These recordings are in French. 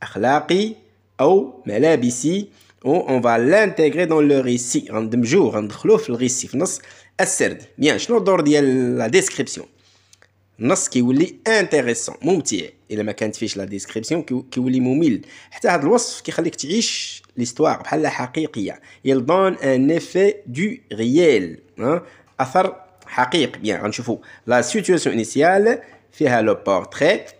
akhlaqi ou malabisi ou on va l'intégrer dans le récit en deux غندخلوه في الريسي في نص السرد بيان شنو الدور ديال لا ديسكريبسيون النص كيولي انتريسون ممتع الا ما كانت فيش لا ديسكريبسيون كيولي ممل حتى هذا الوصف كيخليك تعيش ليستوار il حقيقيه يلدون ان افي دو ريال اثر حقيقي بيان غنشوفو لا سيتوياسيون انيسيال فيها le portrait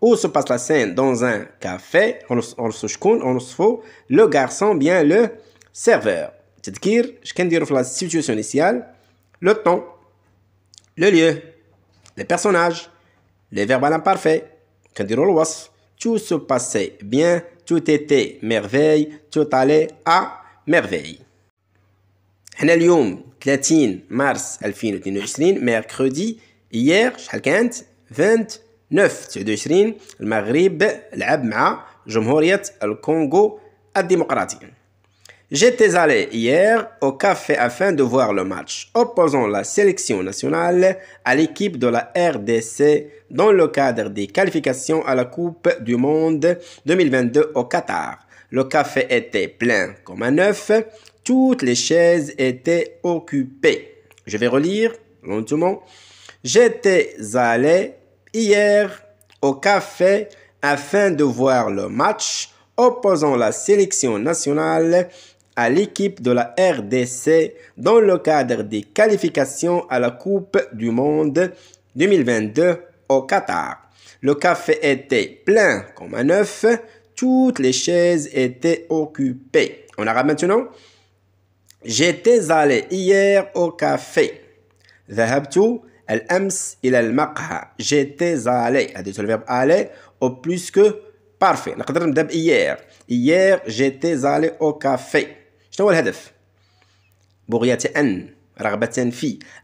où se passe la scène Dans un café, on se chkoun, on se fout. le garçon bien le serveur. C'est-à-dire, je peux dire la situation initiale, le temps, le lieu, les personnages, les verbes à l'imparfait, je dire le wasf. Tout se passait bien, tout était merveille, tout allait à merveille. حنا Mars, 30 mars 2022 mercredi hier شحال كانت 20 9 29 المغرب لعب le Congo, الكونغو الديمقراطية J'étais allé hier au café afin de voir le match opposant la sélection nationale à l'équipe de la RDC dans le cadre des qualifications à la Coupe du Monde 2022 au Qatar. Le café était plein comme un œuf, toutes les chaises étaient occupées. Je vais relire lentement. J'étais allé hier au café afin de voir le match opposant la sélection nationale à l'équipe de la RDC dans le cadre des qualifications à la Coupe du Monde 2022 au Qatar. Le café était plein comme un neuf, toutes les chaises étaient occupées. On arabe maintenant. J'étais allé hier au café. ذهبت al il al-maqha. J'étais allé. Hadith le verbe aller au plus que parfait. hier. Hier, j'étais allé au café. Je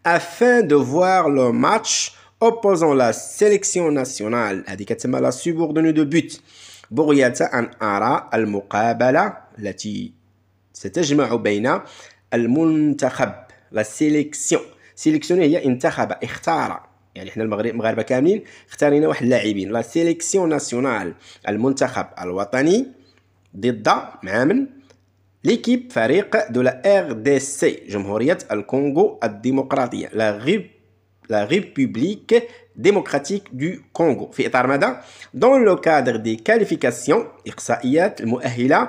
afin de voir le match opposant la sélection nationale هذه a le subordonnée de but la sélection سيليكسيوني هي انتخب اختار يعني حنا المغاربه كاملين اختارينا واحد اللاعبين لا سيليكسيون ناسيونال المنتخب الوطني ضد مع من ليكيب فريق دو لا ار دي سي جمهوريه الكونغو الديمقراطيه لا غيب لا ريبوبليك ديمقراطيك دو كونغو في اطار ماذا دون لو كادر دي كاليفيكاسيون اقصائيات المؤهله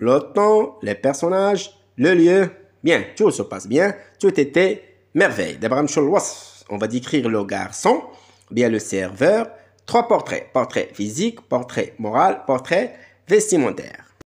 le temps, les personnages, le lieu. Bien, tout se passe bien, tout était merveille. D'Abraham on va décrire le garçon, bien le serveur, trois portraits. Portrait physique, portrait moral, portrait vestimentaire.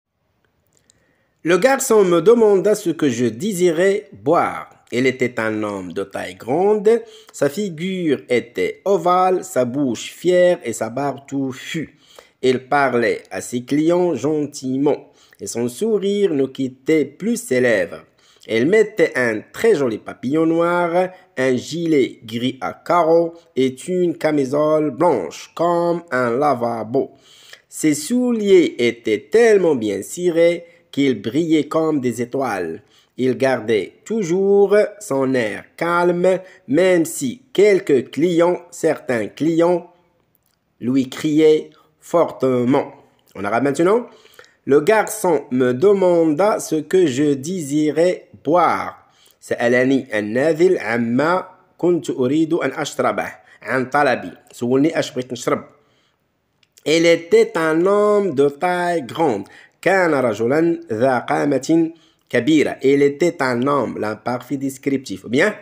Le garçon me demanda ce que je désirais boire. Il était un homme de taille grande, sa figure était ovale, sa bouche fière et sa barbe touffue. Il parlait à ses clients gentiment et son sourire ne quittait plus ses lèvres. Elle mettait un très joli papillon noir, un gilet gris à carreaux et une camisole blanche comme un lavabo. Ses souliers étaient tellement bien cirés qu'ils brillaient comme des étoiles. Il gardait toujours son air calme, même si quelques clients, certains clients, lui criaient fortement. On arrête maintenant le garçon me demanda ce que je désirais boire. سألني الناذل عما كنت أريد أن أشربه عن طلبي. سولني أش بغيت نشرب. Il était un homme de taille grande. كان رجلا ذا قامة كبيرة. Il était un homme, l'imparfait descriptif. Bien?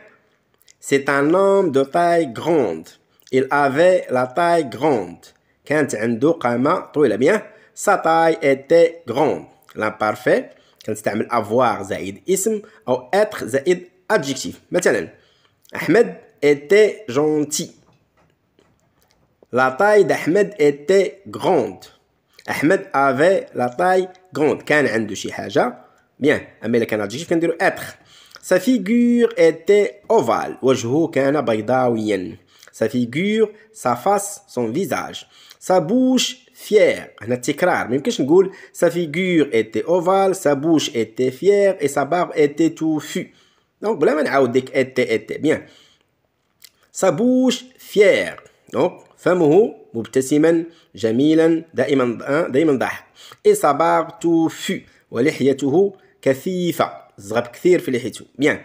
C'est un homme de taille grande. Il avait la taille grande. كانت عنده قامة طويلة. Bien? sa taille était grande l'imparfait dire avoir زائد اسم ou être zaïd adjectif Maintenant, Ahmed était gentil la taille d'Ahmed était grande Ahmed avait la taille grande Il avait quelque chose. bien أما إلا un adjectif dit être sa figure était ovale sa figure sa face son visage sa bouche fier. ما يمكنش نقول sa figure était ovale, sa bouche était fière et sa barbe était touffue. Donc بلا ما نعاود était était bien. Sa bouche fière. Donc فمه مبتسما جميلا دائما دائما ضاحك. Et sa barbe touffue ولحيته كثيفة. زغب كثير في لحيته. Bien.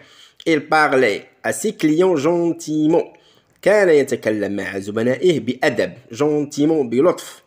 Il parlait à ses clients gentiment. كان يتكلم مع زبنائه بأدب gentiment بلطف.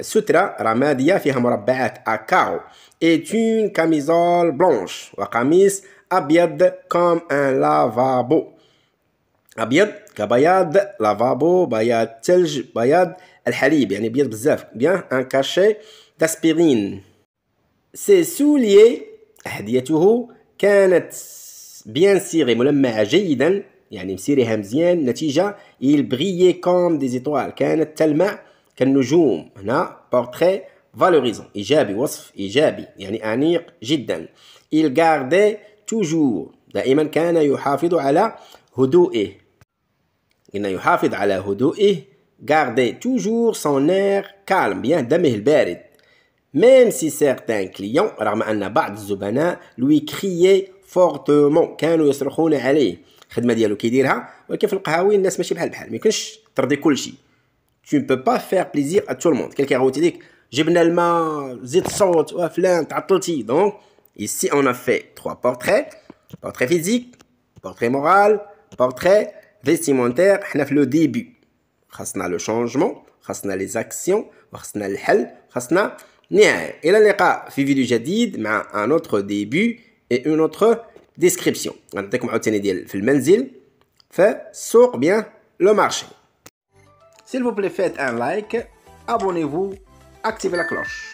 سترة رمادية فيها مربعات أكاو إتون كاميزول بلونش وقميص أبيض كوم أن لافابو أبيض كبياض لافابو بياض تلج بياض الحليب يعني بيض بزاف بيان أن كاشي داسبيرين سي سوليي أحذيته كانت بيان سيغي ملمعة جيدا يعني مسيرها مزيان نتيجة إل بغيي كوم des كانت تلمع كالنجوم هنا بورتري فالوريزون إيجابي وصف إيجابي يعني أنيق جدا il gardait toujours دائما كان يحافظ على هدوئه قلنا يحافظ على هدوئه gardait toujours son air calme bien دمه البارد même si certains clients رغم أن بعض الزبناء lui criaient fortement كانوا يصرخون عليه الخدمة ديالو كيديرها ولكن في القهاوي الناس ماشي بحال بحال ما يمكنش ترضي كل شيء tu ne peux pas faire plaisir à tout le monde. Quelqu'un a dit que Donc, ici, on a fait trois portraits. Portrait physique, portrait moral, portrait vestimentaire. On a fait le début. On a le changement, on a les actions, on a le hell, on a Et là, on une du jadid, mais un autre début et une autre description. غنعطيكم عاوتاني ديال في le fait السوق, bien le marché. S'il vous plaît, faites un like, abonnez-vous, activez la cloche.